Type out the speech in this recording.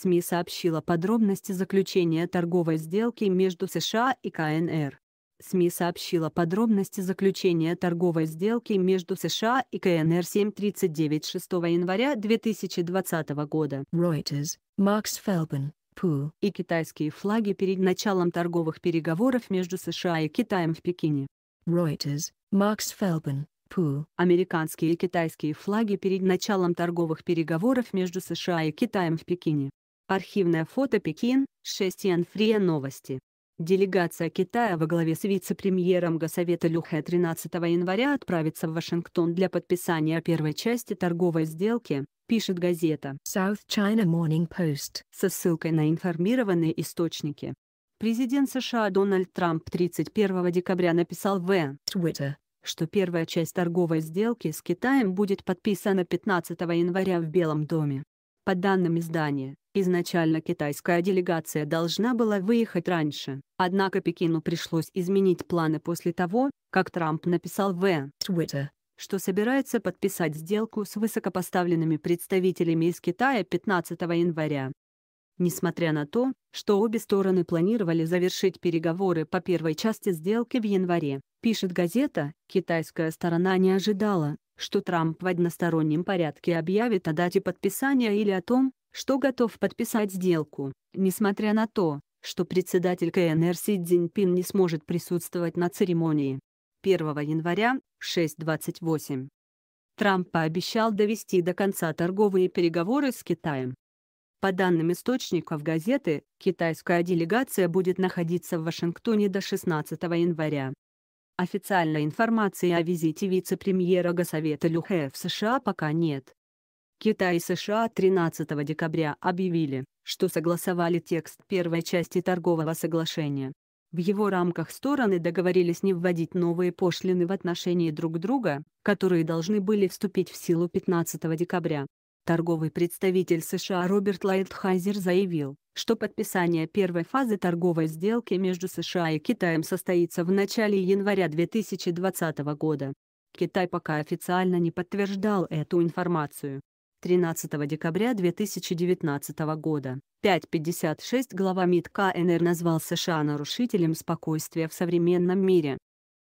СМИ сообщила подробности заключения торговой сделки между США и КНР. СМИ сообщила подробности заключения торговой сделки между США и КНР 7.39 6 января 2020 года. Reuters, Макс Фелбен, Пу. И китайские флаги перед началом торговых переговоров между США и Китаем в Пекине. Reuters, Макс Фелбен, Пу. Американские и китайские флаги перед началом торговых переговоров между США и Китаем в Пекине. Архивное фото Пекин, 6 Янфрия новости. Делегация Китая во главе с вице-премьером Госсовета Люхе 13 января отправится в Вашингтон для подписания первой части торговой сделки, пишет газета South China Morning Post со ссылкой на информированные источники. Президент США Дональд Трамп 31 декабря написал в Twitter, что первая часть торговой сделки с Китаем будет подписана 15 января в Белом доме. По данным издания, изначально китайская делегация должна была выехать раньше, однако Пекину пришлось изменить планы после того, как Трамп написал в Twitter, что собирается подписать сделку с высокопоставленными представителями из Китая 15 января. Несмотря на то, что обе стороны планировали завершить переговоры по первой части сделки в январе, пишет газета, китайская сторона не ожидала, что Трамп в одностороннем порядке объявит о дате подписания или о том, что готов подписать сделку, несмотря на то, что председатель КНР Си Цзиньпин не сможет присутствовать на церемонии. 1 января, 6.28. Трамп пообещал довести до конца торговые переговоры с Китаем. По данным источников газеты, китайская делегация будет находиться в Вашингтоне до 16 января, Официальной информации о визите вице-премьера Госсовета Люхе в США пока нет. Китай и США 13 декабря объявили, что согласовали текст первой части торгового соглашения. В его рамках стороны договорились не вводить новые пошлины в отношении друг друга, которые должны были вступить в силу 15 декабря. Торговый представитель США Роберт Лайтхайзер заявил, что подписание первой фазы торговой сделки между США и Китаем состоится в начале января 2020 года. Китай пока официально не подтверждал эту информацию. 13 декабря 2019 года 5.56 глава МИД КНР назвал США нарушителем спокойствия в современном мире.